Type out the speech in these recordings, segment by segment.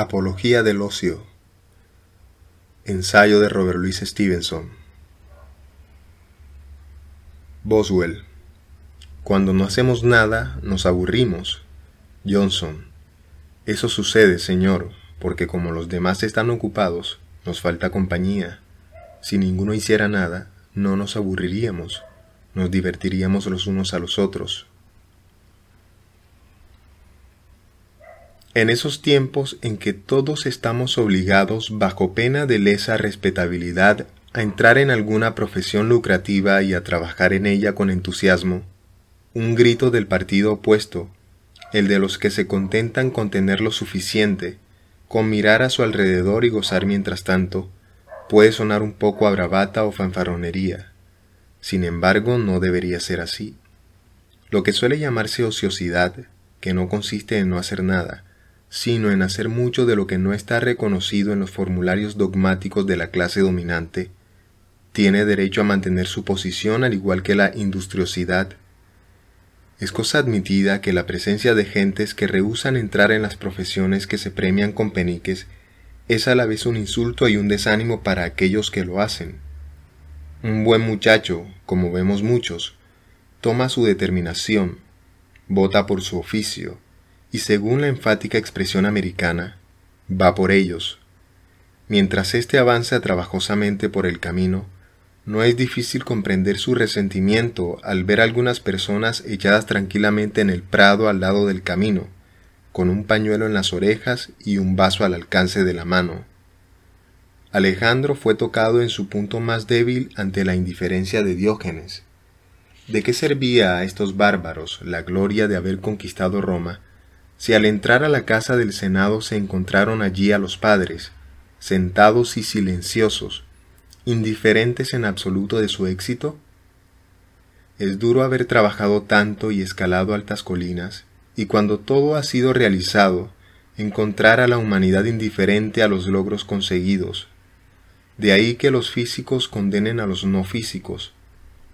Apología del ocio. Ensayo de Robert Louis Stevenson. Boswell. Cuando no hacemos nada, nos aburrimos. Johnson. Eso sucede, señor, porque como los demás están ocupados, nos falta compañía. Si ninguno hiciera nada, no nos aburriríamos, nos divertiríamos los unos a los otros, En esos tiempos en que todos estamos obligados, bajo pena de lesa respetabilidad, a entrar en alguna profesión lucrativa y a trabajar en ella con entusiasmo, un grito del partido opuesto, el de los que se contentan con tener lo suficiente, con mirar a su alrededor y gozar mientras tanto, puede sonar un poco a bravata o fanfarronería. Sin embargo, no debería ser así. Lo que suele llamarse ociosidad, que no consiste en no hacer nada, sino en hacer mucho de lo que no está reconocido en los formularios dogmáticos de la clase dominante, tiene derecho a mantener su posición al igual que la industriosidad. Es cosa admitida que la presencia de gentes que rehúsan entrar en las profesiones que se premian con peniques es a la vez un insulto y un desánimo para aquellos que lo hacen. Un buen muchacho, como vemos muchos, toma su determinación, vota por su oficio, y según la enfática expresión americana, va por ellos. Mientras éste avanza trabajosamente por el camino, no es difícil comprender su resentimiento al ver algunas personas echadas tranquilamente en el prado al lado del camino, con un pañuelo en las orejas y un vaso al alcance de la mano. Alejandro fue tocado en su punto más débil ante la indiferencia de Diógenes. ¿De qué servía a estos bárbaros la gloria de haber conquistado Roma si al entrar a la casa del Senado se encontraron allí a los padres, sentados y silenciosos, indiferentes en absoluto de su éxito? Es duro haber trabajado tanto y escalado altas colinas, y cuando todo ha sido realizado, encontrar a la humanidad indiferente a los logros conseguidos. De ahí que los físicos condenen a los no físicos.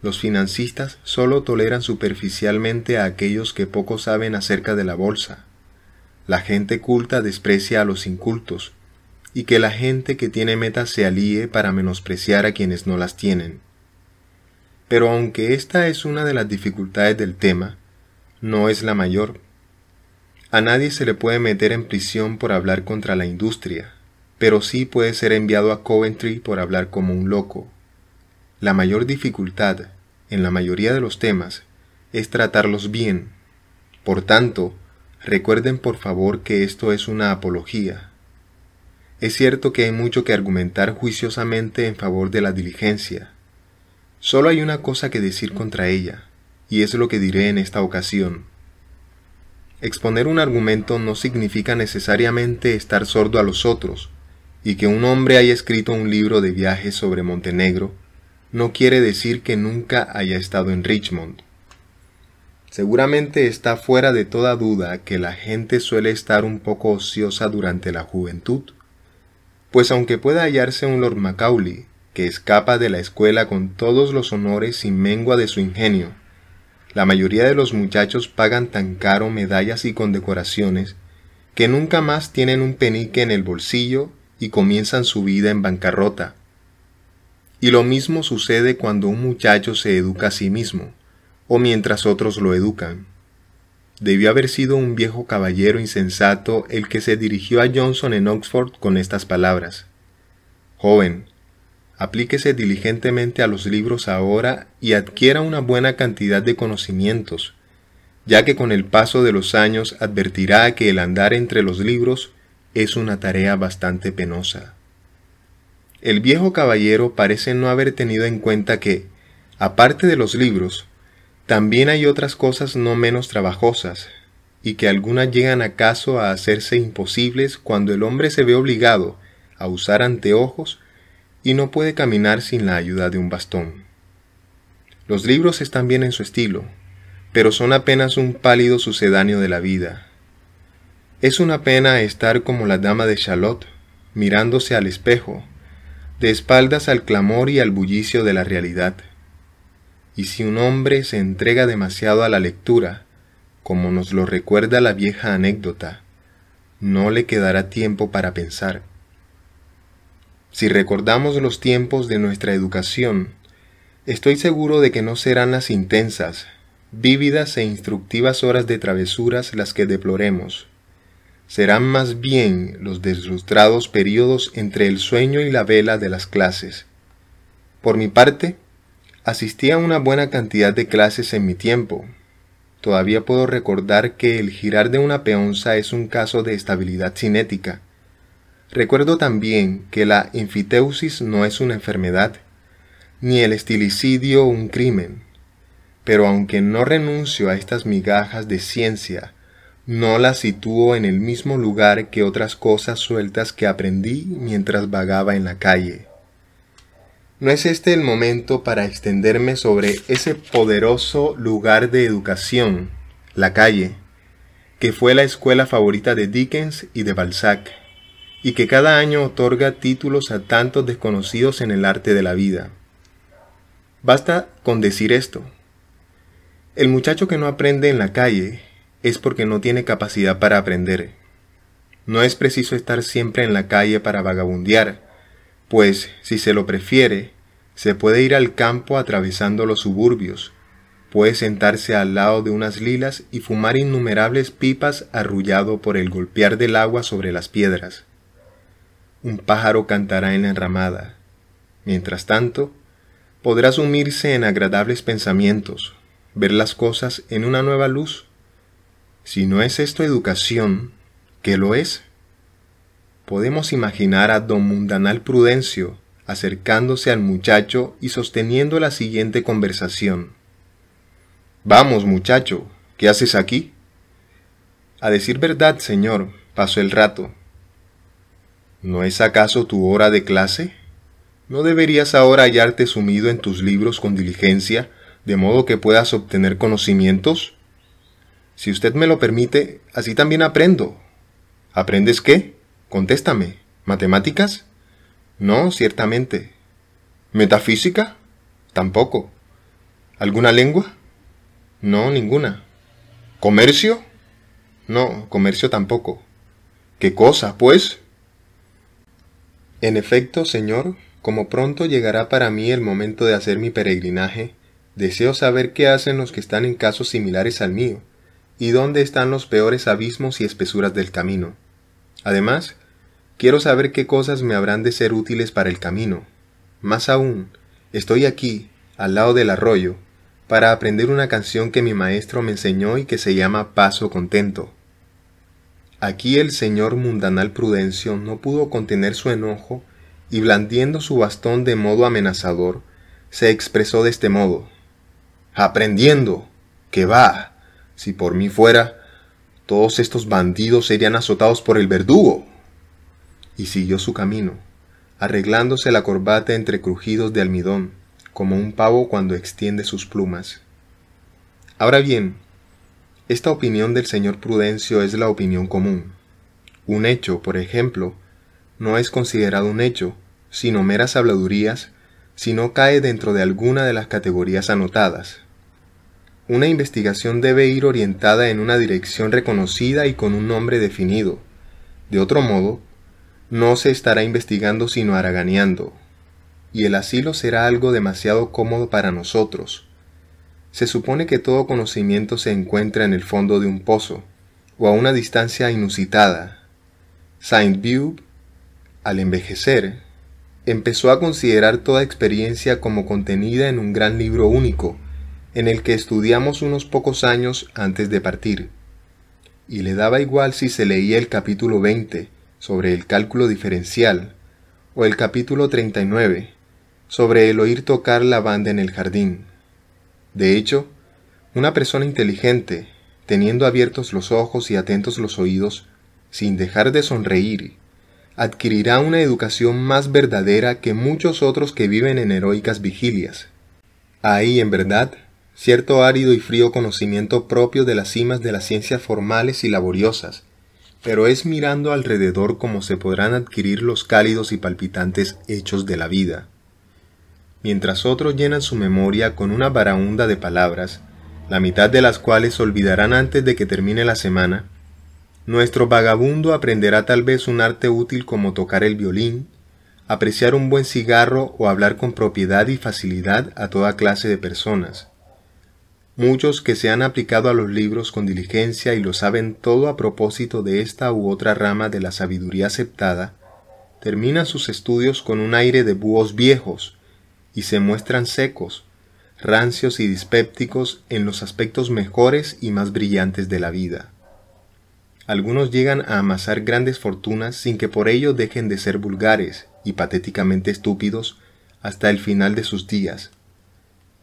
Los financistas solo toleran superficialmente a aquellos que poco saben acerca de la bolsa la gente culta desprecia a los incultos, y que la gente que tiene metas se alíe para menospreciar a quienes no las tienen. Pero aunque esta es una de las dificultades del tema, no es la mayor. A nadie se le puede meter en prisión por hablar contra la industria, pero sí puede ser enviado a Coventry por hablar como un loco. La mayor dificultad, en la mayoría de los temas, es tratarlos bien. Por tanto, Recuerden por favor que esto es una apología. Es cierto que hay mucho que argumentar juiciosamente en favor de la diligencia. Solo hay una cosa que decir contra ella, y es lo que diré en esta ocasión. Exponer un argumento no significa necesariamente estar sordo a los otros, y que un hombre haya escrito un libro de viajes sobre Montenegro no quiere decir que nunca haya estado en Richmond. Seguramente está fuera de toda duda que la gente suele estar un poco ociosa durante la juventud, pues aunque pueda hallarse un Lord Macaulay, que escapa de la escuela con todos los honores y mengua de su ingenio, la mayoría de los muchachos pagan tan caro medallas y condecoraciones que nunca más tienen un penique en el bolsillo y comienzan su vida en bancarrota. Y lo mismo sucede cuando un muchacho se educa a sí mismo o mientras otros lo educan. Debió haber sido un viejo caballero insensato el que se dirigió a Johnson en Oxford con estas palabras. Joven, aplíquese diligentemente a los libros ahora y adquiera una buena cantidad de conocimientos, ya que con el paso de los años advertirá que el andar entre los libros es una tarea bastante penosa. El viejo caballero parece no haber tenido en cuenta que, aparte de los libros, también hay otras cosas no menos trabajosas, y que algunas llegan acaso a hacerse imposibles cuando el hombre se ve obligado a usar anteojos y no puede caminar sin la ayuda de un bastón. Los libros están bien en su estilo, pero son apenas un pálido sucedáneo de la vida. Es una pena estar como la dama de Charlotte, mirándose al espejo, de espaldas al clamor y al bullicio de la realidad. Y si un hombre se entrega demasiado a la lectura, como nos lo recuerda la vieja anécdota, no le quedará tiempo para pensar. Si recordamos los tiempos de nuestra educación, estoy seguro de que no serán las intensas, vívidas e instructivas horas de travesuras las que deploremos. Serán más bien los deslustrados periodos entre el sueño y la vela de las clases. Por mi parte, Asistí a una buena cantidad de clases en mi tiempo. Todavía puedo recordar que el girar de una peonza es un caso de estabilidad cinética. Recuerdo también que la infiteusis no es una enfermedad, ni el estilicidio un crimen. Pero aunque no renuncio a estas migajas de ciencia, no las sitúo en el mismo lugar que otras cosas sueltas que aprendí mientras vagaba en la calle. No es este el momento para extenderme sobre ese poderoso lugar de educación, la calle, que fue la escuela favorita de Dickens y de Balzac, y que cada año otorga títulos a tantos desconocidos en el arte de la vida. Basta con decir esto. El muchacho que no aprende en la calle es porque no tiene capacidad para aprender. No es preciso estar siempre en la calle para vagabundear, pues si se lo prefiere, se puede ir al campo atravesando los suburbios, puede sentarse al lado de unas lilas y fumar innumerables pipas arrullado por el golpear del agua sobre las piedras. Un pájaro cantará en la enramada. Mientras tanto, podrá sumirse en agradables pensamientos, ver las cosas en una nueva luz. Si no es esto educación, ¿qué lo es? Podemos imaginar a don Mundanal Prudencio, acercándose al muchacho y sosteniendo la siguiente conversación. Vamos, muchacho, ¿qué haces aquí? A decir verdad, señor, pasó el rato. ¿No es acaso tu hora de clase? ¿No deberías ahora hallarte sumido en tus libros con diligencia, de modo que puedas obtener conocimientos? Si usted me lo permite, así también aprendo. ¿Aprendes qué? Contéstame. ¿Matemáticas? No, ciertamente. ¿Metafísica? Tampoco. ¿Alguna lengua? No, ninguna. ¿Comercio? No, comercio tampoco. ¿Qué cosa, pues? En efecto, señor, como pronto llegará para mí el momento de hacer mi peregrinaje, deseo saber qué hacen los que están en casos similares al mío, y dónde están los peores abismos y espesuras del camino. Además, Quiero saber qué cosas me habrán de ser útiles para el camino. Más aún, estoy aquí, al lado del arroyo, para aprender una canción que mi maestro me enseñó y que se llama Paso Contento. Aquí el señor mundanal Prudencio no pudo contener su enojo y blandiendo su bastón de modo amenazador, se expresó de este modo. Aprendiendo. que va? Si por mí fuera, todos estos bandidos serían azotados por el verdugo y siguió su camino, arreglándose la corbata entre crujidos de almidón, como un pavo cuando extiende sus plumas. Ahora bien, esta opinión del señor Prudencio es la opinión común. Un hecho, por ejemplo, no es considerado un hecho, sino meras habladurías, si no cae dentro de alguna de las categorías anotadas. Una investigación debe ir orientada en una dirección reconocida y con un nombre definido. De otro modo, no se estará investigando sino haraganeando, y el asilo será algo demasiado cómodo para nosotros. Se supone que todo conocimiento se encuentra en el fondo de un pozo, o a una distancia inusitada. Saint Beuve, al envejecer, empezó a considerar toda experiencia como contenida en un gran libro único, en el que estudiamos unos pocos años antes de partir. Y le daba igual si se leía el capítulo 20, sobre el cálculo diferencial, o el capítulo 39, sobre el oír tocar la banda en el jardín. De hecho, una persona inteligente, teniendo abiertos los ojos y atentos los oídos, sin dejar de sonreír, adquirirá una educación más verdadera que muchos otros que viven en heroicas vigilias. Hay, en verdad, cierto árido y frío conocimiento propio de las cimas de las ciencias formales y laboriosas, pero es mirando alrededor como se podrán adquirir los cálidos y palpitantes hechos de la vida. Mientras otros llenan su memoria con una varaunda de palabras, la mitad de las cuales olvidarán antes de que termine la semana, nuestro vagabundo aprenderá tal vez un arte útil como tocar el violín, apreciar un buen cigarro o hablar con propiedad y facilidad a toda clase de personas. Muchos que se han aplicado a los libros con diligencia y lo saben todo a propósito de esta u otra rama de la sabiduría aceptada, terminan sus estudios con un aire de búhos viejos y se muestran secos, rancios y dispépticos en los aspectos mejores y más brillantes de la vida. Algunos llegan a amasar grandes fortunas sin que por ello dejen de ser vulgares y patéticamente estúpidos hasta el final de sus días.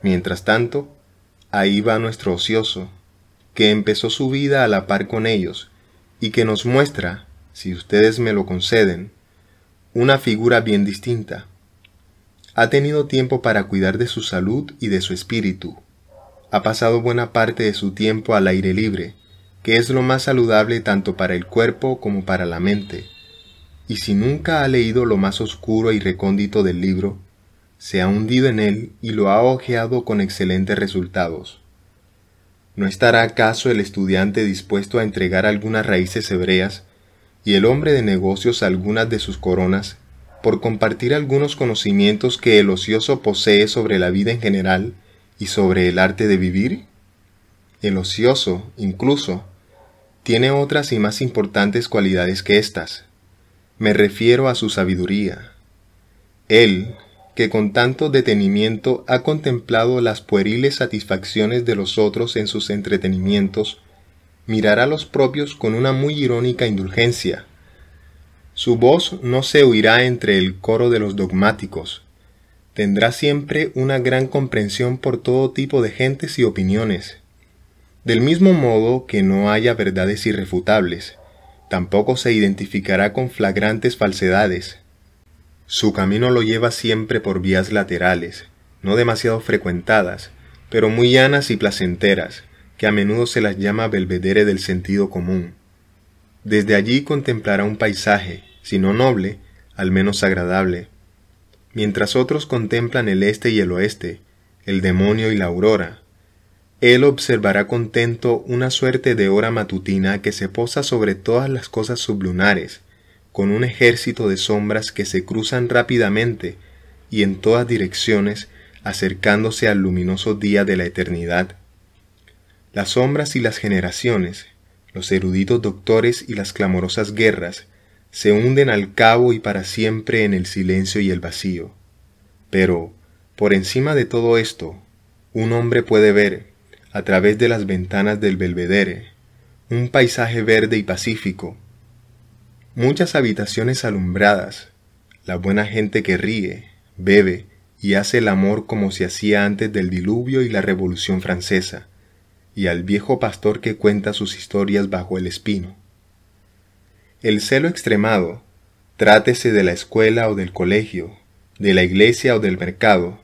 Mientras tanto, ahí va nuestro ocioso, que empezó su vida a la par con ellos, y que nos muestra, si ustedes me lo conceden, una figura bien distinta. Ha tenido tiempo para cuidar de su salud y de su espíritu. Ha pasado buena parte de su tiempo al aire libre, que es lo más saludable tanto para el cuerpo como para la mente. Y si nunca ha leído lo más oscuro y recóndito del libro, se ha hundido en él y lo ha ojeado con excelentes resultados. ¿No estará acaso el estudiante dispuesto a entregar algunas raíces hebreas y el hombre de negocios algunas de sus coronas por compartir algunos conocimientos que el ocioso posee sobre la vida en general y sobre el arte de vivir? El ocioso, incluso, tiene otras y más importantes cualidades que estas. Me refiero a su sabiduría. Él, que con tanto detenimiento ha contemplado las pueriles satisfacciones de los otros en sus entretenimientos, mirará a los propios con una muy irónica indulgencia. Su voz no se oirá entre el coro de los dogmáticos. Tendrá siempre una gran comprensión por todo tipo de gentes y opiniones. Del mismo modo que no haya verdades irrefutables, tampoco se identificará con flagrantes falsedades, su camino lo lleva siempre por vías laterales, no demasiado frecuentadas, pero muy llanas y placenteras, que a menudo se las llama belvedere del sentido común. Desde allí contemplará un paisaje, si no noble, al menos agradable. Mientras otros contemplan el este y el oeste, el demonio y la aurora, él observará contento una suerte de hora matutina que se posa sobre todas las cosas sublunares, con un ejército de sombras que se cruzan rápidamente y en todas direcciones, acercándose al luminoso día de la eternidad. Las sombras y las generaciones, los eruditos doctores y las clamorosas guerras, se hunden al cabo y para siempre en el silencio y el vacío. Pero, por encima de todo esto, un hombre puede ver, a través de las ventanas del belvedere, un paisaje verde y pacífico, Muchas habitaciones alumbradas, la buena gente que ríe, bebe y hace el amor como se hacía antes del diluvio y la Revolución Francesa, y al viejo pastor que cuenta sus historias bajo el espino. El celo extremado, trátese de la escuela o del colegio, de la iglesia o del mercado,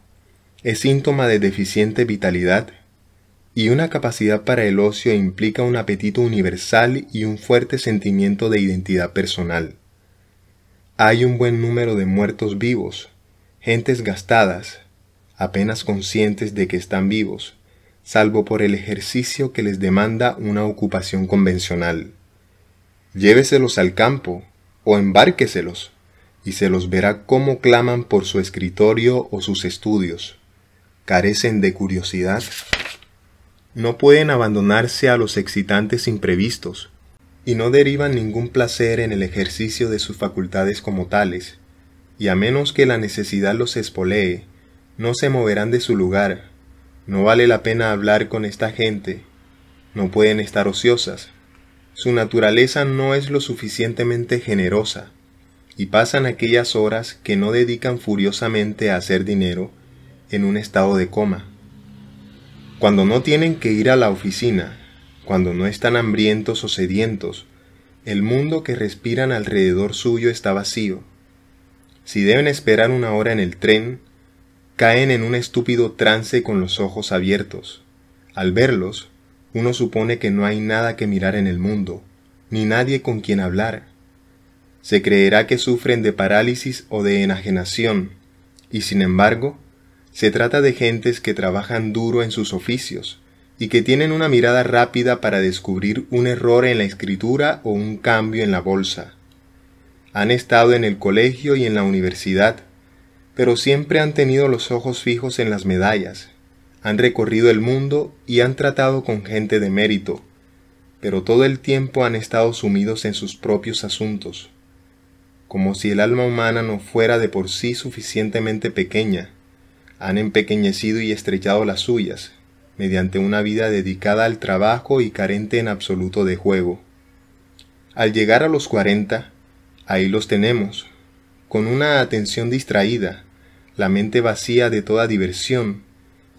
es síntoma de deficiente vitalidad y una capacidad para el ocio implica un apetito universal y un fuerte sentimiento de identidad personal. Hay un buen número de muertos vivos, gentes gastadas, apenas conscientes de que están vivos, salvo por el ejercicio que les demanda una ocupación convencional. Lléveselos al campo o embárqueselos y se los verá cómo claman por su escritorio o sus estudios. Carecen de curiosidad no pueden abandonarse a los excitantes imprevistos y no derivan ningún placer en el ejercicio de sus facultades como tales, y a menos que la necesidad los espolee, no se moverán de su lugar, no vale la pena hablar con esta gente, no pueden estar ociosas, su naturaleza no es lo suficientemente generosa, y pasan aquellas horas que no dedican furiosamente a hacer dinero en un estado de coma cuando no tienen que ir a la oficina, cuando no están hambrientos o sedientos, el mundo que respiran alrededor suyo está vacío. Si deben esperar una hora en el tren, caen en un estúpido trance con los ojos abiertos. Al verlos, uno supone que no hay nada que mirar en el mundo, ni nadie con quien hablar. Se creerá que sufren de parálisis o de enajenación, y sin embargo, se trata de gentes que trabajan duro en sus oficios y que tienen una mirada rápida para descubrir un error en la escritura o un cambio en la bolsa. Han estado en el colegio y en la universidad, pero siempre han tenido los ojos fijos en las medallas. Han recorrido el mundo y han tratado con gente de mérito, pero todo el tiempo han estado sumidos en sus propios asuntos, como si el alma humana no fuera de por sí suficientemente pequeña han empequeñecido y estrechado las suyas, mediante una vida dedicada al trabajo y carente en absoluto de juego. Al llegar a los 40, ahí los tenemos, con una atención distraída, la mente vacía de toda diversión,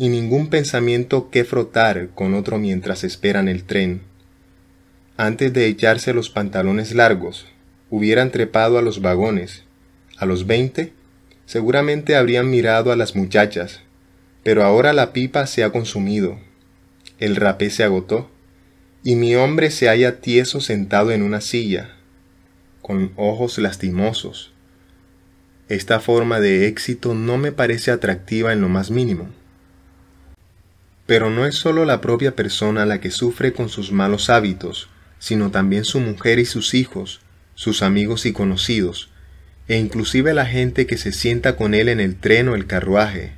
y ningún pensamiento que frotar con otro mientras esperan el tren. Antes de echarse los pantalones largos, hubieran trepado a los vagones, a los veinte seguramente habrían mirado a las muchachas, pero ahora la pipa se ha consumido, el rapé se agotó, y mi hombre se halla tieso sentado en una silla, con ojos lastimosos. Esta forma de éxito no me parece atractiva en lo más mínimo. Pero no es solo la propia persona la que sufre con sus malos hábitos, sino también su mujer y sus hijos, sus amigos y conocidos, e inclusive la gente que se sienta con él en el tren o el carruaje.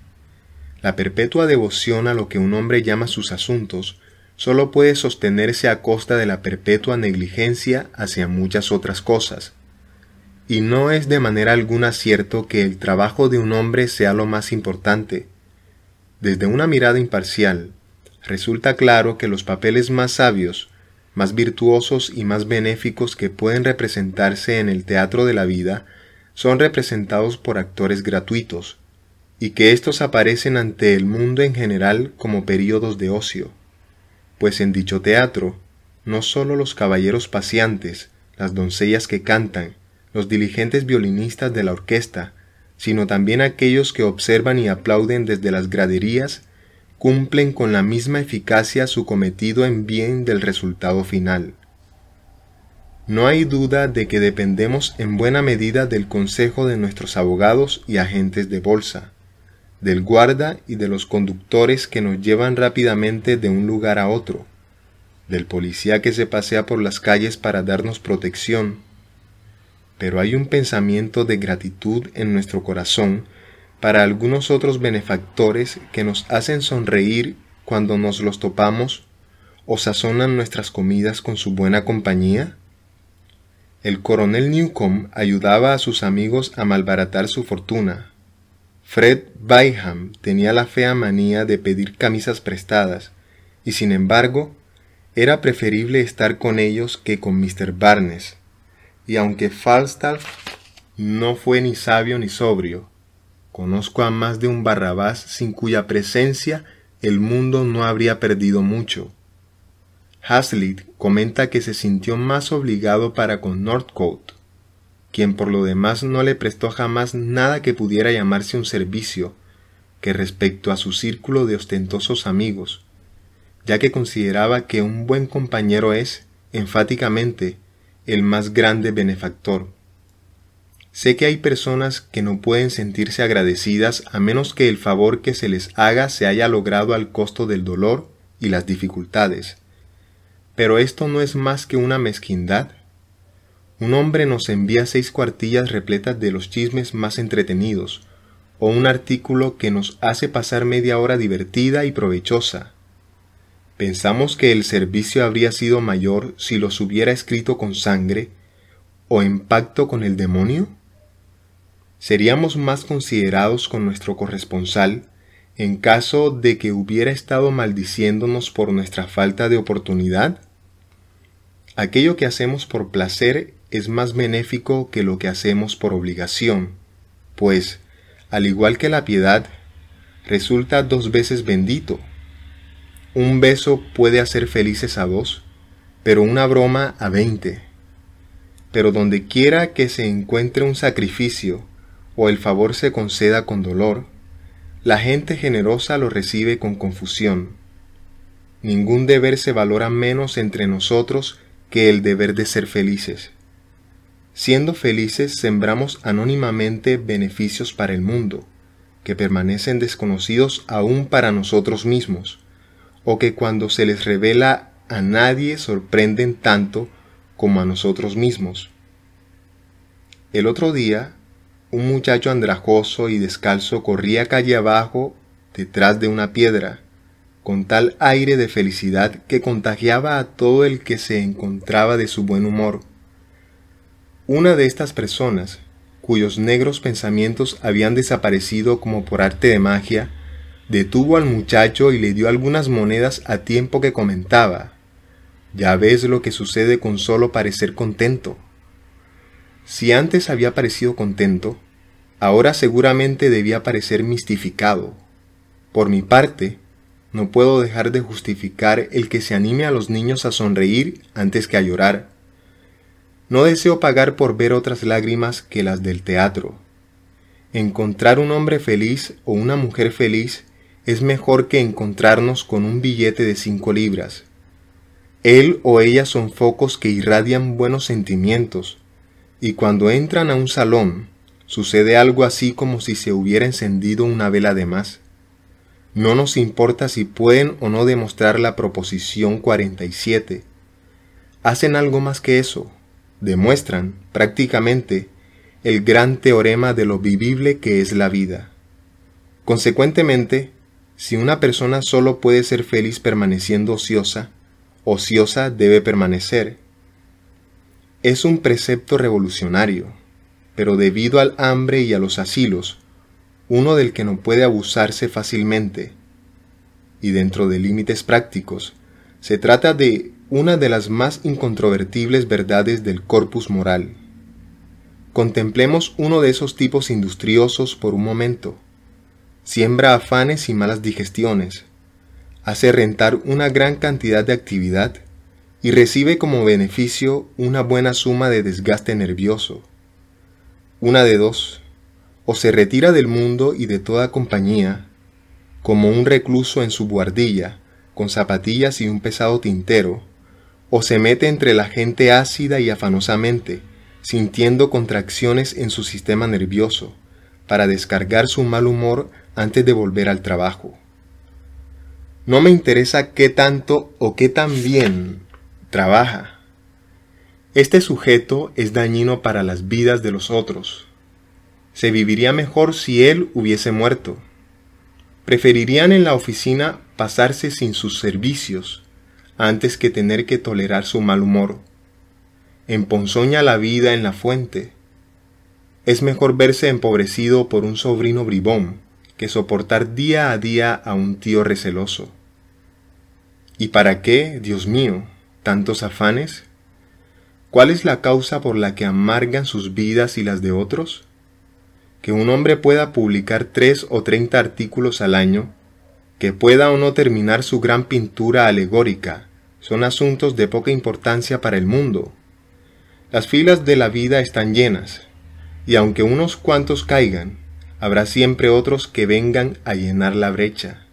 La perpetua devoción a lo que un hombre llama sus asuntos solo puede sostenerse a costa de la perpetua negligencia hacia muchas otras cosas. Y no es de manera alguna cierto que el trabajo de un hombre sea lo más importante. Desde una mirada imparcial, resulta claro que los papeles más sabios, más virtuosos y más benéficos que pueden representarse en el teatro de la vida son representados por actores gratuitos, y que éstos aparecen ante el mundo en general como períodos de ocio, pues en dicho teatro, no sólo los caballeros paseantes, las doncellas que cantan, los diligentes violinistas de la orquesta, sino también aquellos que observan y aplauden desde las graderías, cumplen con la misma eficacia su cometido en bien del resultado final. No hay duda de que dependemos en buena medida del consejo de nuestros abogados y agentes de bolsa, del guarda y de los conductores que nos llevan rápidamente de un lugar a otro, del policía que se pasea por las calles para darnos protección. Pero hay un pensamiento de gratitud en nuestro corazón para algunos otros benefactores que nos hacen sonreír cuando nos los topamos o sazonan nuestras comidas con su buena compañía? El coronel Newcomb ayudaba a sus amigos a malbaratar su fortuna. Fred Byham tenía la fea manía de pedir camisas prestadas, y sin embargo, era preferible estar con ellos que con Mr. Barnes. Y aunque Falstaff no fue ni sabio ni sobrio, conozco a más de un Barrabás sin cuya presencia el mundo no habría perdido mucho. Hazlitt comenta que se sintió más obligado para con Northcote, quien por lo demás no le prestó jamás nada que pudiera llamarse un servicio, que respecto a su círculo de ostentosos amigos, ya que consideraba que un buen compañero es, enfáticamente, el más grande benefactor. Sé que hay personas que no pueden sentirse agradecidas a menos que el favor que se les haga se haya logrado al costo del dolor y las dificultades. Pero esto no es más que una mezquindad. Un hombre nos envía seis cuartillas repletas de los chismes más entretenidos, o un artículo que nos hace pasar media hora divertida y provechosa. Pensamos que el servicio habría sido mayor si los hubiera escrito con sangre o en pacto con el demonio. Seríamos más considerados con nuestro corresponsal en caso de que hubiera estado maldiciéndonos por nuestra falta de oportunidad. Aquello que hacemos por placer es más benéfico que lo que hacemos por obligación, pues, al igual que la piedad, resulta dos veces bendito. Un beso puede hacer felices a dos, pero una broma a veinte. Pero donde quiera que se encuentre un sacrificio o el favor se conceda con dolor, la gente generosa lo recibe con confusión. Ningún deber se valora menos entre nosotros que el deber de ser felices. Siendo felices sembramos anónimamente beneficios para el mundo, que permanecen desconocidos aún para nosotros mismos, o que cuando se les revela a nadie sorprenden tanto como a nosotros mismos. El otro día, un muchacho andrajoso y descalzo corría calle abajo detrás de una piedra con tal aire de felicidad que contagiaba a todo el que se encontraba de su buen humor. Una de estas personas, cuyos negros pensamientos habían desaparecido como por arte de magia, detuvo al muchacho y le dio algunas monedas a tiempo que comentaba. Ya ves lo que sucede con solo parecer contento. Si antes había parecido contento, ahora seguramente debía parecer mistificado. Por mi parte, no puedo dejar de justificar el que se anime a los niños a sonreír antes que a llorar. No deseo pagar por ver otras lágrimas que las del teatro. Encontrar un hombre feliz o una mujer feliz es mejor que encontrarnos con un billete de cinco libras. Él o ella son focos que irradian buenos sentimientos, y cuando entran a un salón, sucede algo así como si se hubiera encendido una vela de más. No nos importa si pueden o no demostrar la proposición 47. Hacen algo más que eso. Demuestran, prácticamente, el gran teorema de lo vivible que es la vida. Consecuentemente, si una persona solo puede ser feliz permaneciendo ociosa, ociosa debe permanecer. Es un precepto revolucionario, pero debido al hambre y a los asilos, uno del que no puede abusarse fácilmente. Y dentro de límites prácticos, se trata de una de las más incontrovertibles verdades del corpus moral. Contemplemos uno de esos tipos industriosos por un momento. Siembra afanes y malas digestiones, hace rentar una gran cantidad de actividad y recibe como beneficio una buena suma de desgaste nervioso. Una de dos o se retira del mundo y de toda compañía, como un recluso en su guardilla, con zapatillas y un pesado tintero, o se mete entre la gente ácida y afanosamente, sintiendo contracciones en su sistema nervioso, para descargar su mal humor antes de volver al trabajo. No me interesa qué tanto o qué tan bien trabaja. Este sujeto es dañino para las vidas de los otros se viviría mejor si él hubiese muerto. Preferirían en la oficina pasarse sin sus servicios antes que tener que tolerar su mal humor. Emponzoña la vida en la fuente. Es mejor verse empobrecido por un sobrino bribón que soportar día a día a un tío receloso. ¿Y para qué, Dios mío, tantos afanes? ¿Cuál es la causa por la que amargan sus vidas y las de otros? que un hombre pueda publicar tres o treinta artículos al año, que pueda o no terminar su gran pintura alegórica, son asuntos de poca importancia para el mundo. Las filas de la vida están llenas, y aunque unos cuantos caigan, habrá siempre otros que vengan a llenar la brecha.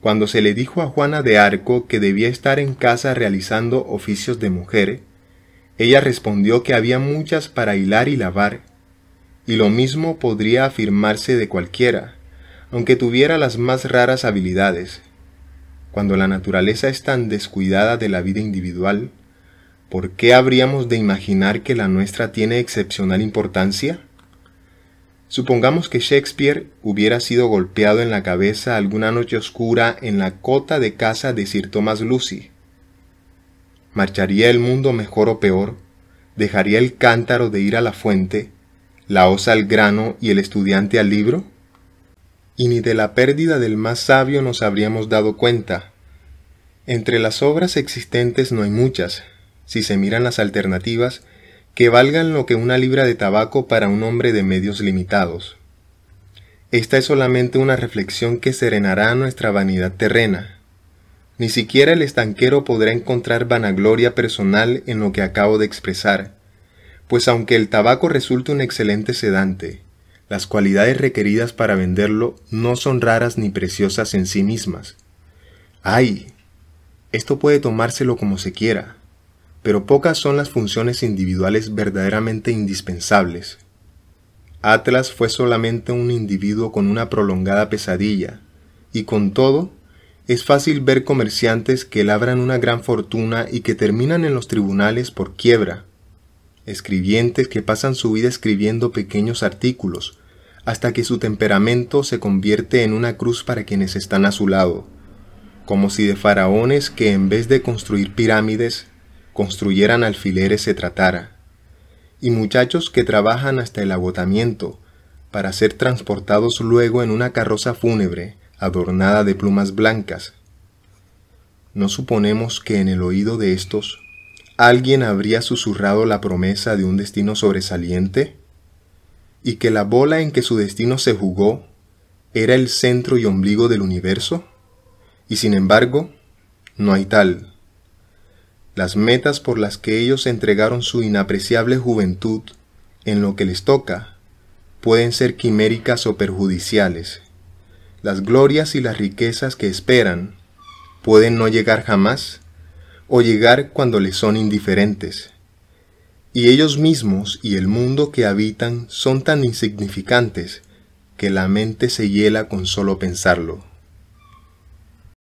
Cuando se le dijo a Juana de Arco que debía estar en casa realizando oficios de mujer, ella respondió que había muchas para hilar y lavar, y lo mismo podría afirmarse de cualquiera, aunque tuviera las más raras habilidades. Cuando la naturaleza es tan descuidada de la vida individual, ¿por qué habríamos de imaginar que la nuestra tiene excepcional importancia? Supongamos que Shakespeare hubiera sido golpeado en la cabeza alguna noche oscura en la cota de casa de Sir Thomas Lucy. ¿Marcharía el mundo mejor o peor? ¿Dejaría el cántaro de ir a la fuente? la osa al grano y el estudiante al libro? Y ni de la pérdida del más sabio nos habríamos dado cuenta. Entre las obras existentes no hay muchas, si se miran las alternativas, que valgan lo que una libra de tabaco para un hombre de medios limitados. Esta es solamente una reflexión que serenará nuestra vanidad terrena. Ni siquiera el estanquero podrá encontrar vanagloria personal en lo que acabo de expresar pues aunque el tabaco resulte un excelente sedante, las cualidades requeridas para venderlo no son raras ni preciosas en sí mismas. ¡Ay! Esto puede tomárselo como se quiera, pero pocas son las funciones individuales verdaderamente indispensables. Atlas fue solamente un individuo con una prolongada pesadilla, y con todo, es fácil ver comerciantes que labran una gran fortuna y que terminan en los tribunales por quiebra, escribientes que pasan su vida escribiendo pequeños artículos, hasta que su temperamento se convierte en una cruz para quienes están a su lado, como si de faraones que en vez de construir pirámides, construyeran alfileres se tratara, y muchachos que trabajan hasta el agotamiento, para ser transportados luego en una carroza fúnebre adornada de plumas blancas. No suponemos que en el oído de estos ¿Alguien habría susurrado la promesa de un destino sobresaliente? ¿Y que la bola en que su destino se jugó era el centro y ombligo del universo? Y sin embargo, no hay tal. Las metas por las que ellos entregaron su inapreciable juventud en lo que les toca pueden ser quiméricas o perjudiciales. Las glorias y las riquezas que esperan pueden no llegar jamás o llegar cuando les son indiferentes. Y ellos mismos y el mundo que habitan son tan insignificantes que la mente se hiela con solo pensarlo.